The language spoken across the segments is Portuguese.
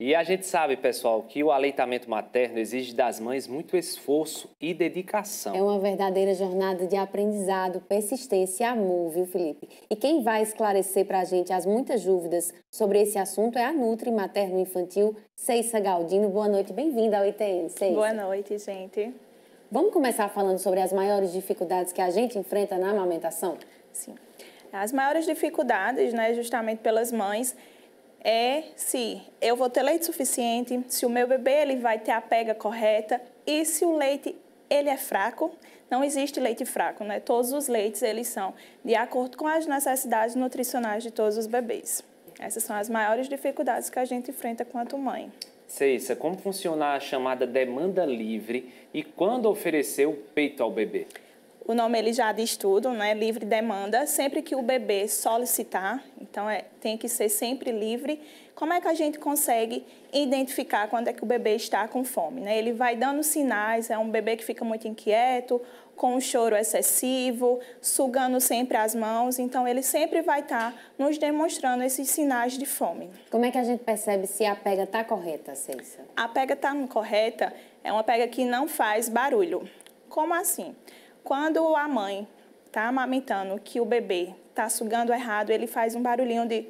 E a gente sabe, pessoal, que o aleitamento materno exige das mães muito esforço e dedicação. É uma verdadeira jornada de aprendizado, persistência e amor, viu, Felipe? E quem vai esclarecer para a gente as muitas dúvidas sobre esse assunto é a Nutri Materno Infantil, Ceissa Galdino. Boa noite, bem-vinda ao ITN, Ceissa. Boa noite, gente. Vamos começar falando sobre as maiores dificuldades que a gente enfrenta na amamentação? Sim. As maiores dificuldades, né, justamente pelas mães, é se eu vou ter leite suficiente, se o meu bebê ele vai ter a pega correta e se o leite ele é fraco. Não existe leite fraco, né? Todos os leites eles são de acordo com as necessidades nutricionais de todos os bebês. Essas são as maiores dificuldades que a gente enfrenta quanto mãe. Ceissa, como funciona a chamada demanda livre e quando oferecer o peito ao bebê? O nome ele já diz tudo, né? Livre demanda, sempre que o bebê solicitar, então, é, tem que ser sempre livre. Como é que a gente consegue identificar quando é que o bebê está com fome? Né? Ele vai dando sinais, é um bebê que fica muito inquieto, com um choro excessivo, sugando sempre as mãos. Então, ele sempre vai estar tá nos demonstrando esses sinais de fome. Como é que a gente percebe se a pega está correta, Cissa? A pega está correta é uma pega que não faz barulho. Como assim? Quando a mãe está amamentando que o bebê está sugando errado, ele faz um barulhinho de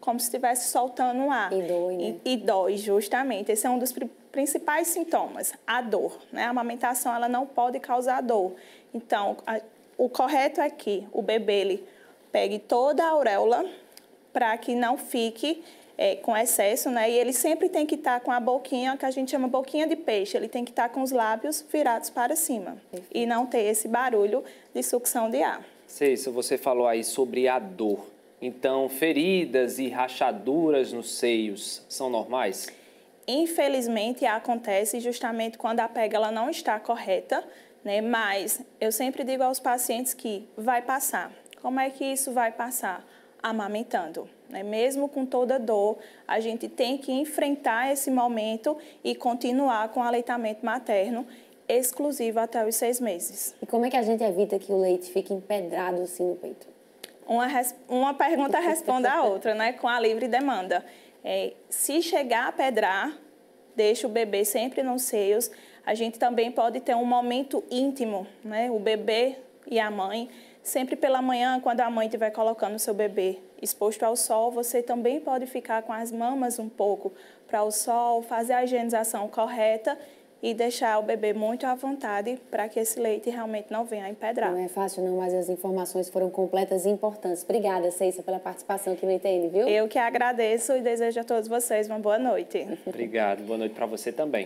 como se estivesse soltando um ar. E dói, né? E, e dói, justamente. Esse é um dos principais sintomas, a dor. Né? A amamentação, ela não pode causar dor. Então, a, o correto é que o bebê, ele pegue toda a auréola para que não fique é, com excesso, né? E ele sempre tem que estar tá com a boquinha, que a gente chama boquinha de peixe, ele tem que estar tá com os lábios virados para cima. E não ter esse barulho de sucção de ar se você falou aí sobre a dor. Então, feridas e rachaduras nos seios são normais? Infelizmente, acontece justamente quando a pega ela não está correta, né? mas eu sempre digo aos pacientes que vai passar. Como é que isso vai passar? Amamentando. Né? Mesmo com toda dor, a gente tem que enfrentar esse momento e continuar com o aleitamento materno exclusiva até os seis meses. E como é que a gente evita que o leite fique empedrado assim no peito? Uma, res... uma pergunta responde a outra, né? Com a livre demanda. É, se chegar a pedrar, deixa o bebê sempre nos seios. A gente também pode ter um momento íntimo, né? O bebê e a mãe. Sempre pela manhã, quando a mãe estiver colocando o seu bebê exposto ao sol, você também pode ficar com as mamas um pouco para o sol, fazer a higienização correta e deixar o bebê muito à vontade para que esse leite realmente não venha a empedrar. Não é fácil não, mas as informações foram completas e importantes. Obrigada, Ceissa, pela participação aqui no ITN, viu? Eu que agradeço e desejo a todos vocês uma boa noite. Obrigado, boa noite para você também.